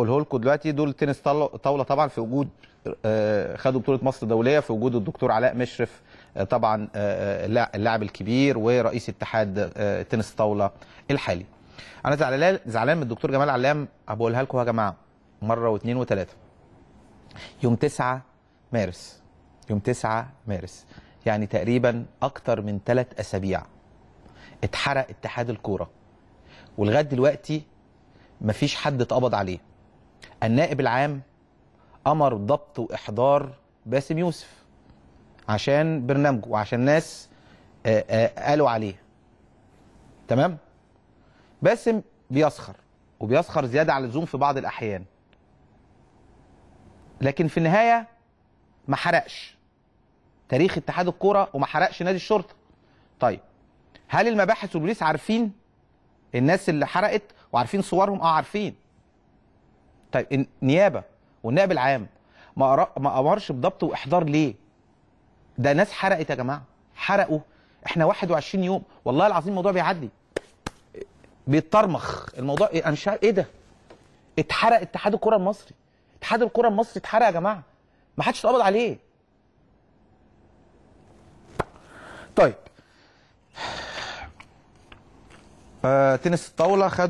اقوله لكم دلوقتي دول تنس طاوله طبعا في وجود آه، خدوا بطوله مصر الدوليه في وجود الدكتور علاء مشرف آه، طبعا آه، اللاعب الكبير ورئيس اتحاد تنس الطاوله الحالي. انا زعلان زعلان من الدكتور جمال علام بقولها لكم يا جماعه مره واثنين وثلاثه. يوم 9 مارس يوم 9 مارس يعني تقريبا اكتر من ثلاث اسابيع اتحرق اتحاد الكوره ولغايه دلوقتي مفيش حد اتقبض عليه. النائب العام امر ضبط واحضار باسم يوسف عشان برنامجه وعشان ناس آه، آه، قالوا عليه تمام باسم بيسخر وبيسخر زياده عن اللزوم في بعض الاحيان لكن في النهايه ما حرقش تاريخ اتحاد الكوره وما حرقش نادي الشرطه طيب هل المباحث والبوليس عارفين الناس اللي حرقت وعارفين صورهم اه عارفين طيب النيابه والنائب العام ما ما امرش بضبط واحضار ليه؟ ده ناس حرقت يا جماعه حرقوا احنا 21 يوم والله العظيم الموضوع بيعدي بيتطرمخ الموضوع إيه؟ انا مش ايه ده؟ اتحرق اتحاد الكره المصري اتحاد الكره المصري اتحرق يا جماعه ما حدش اتقبض عليه طيب آه تنس الطاوله خد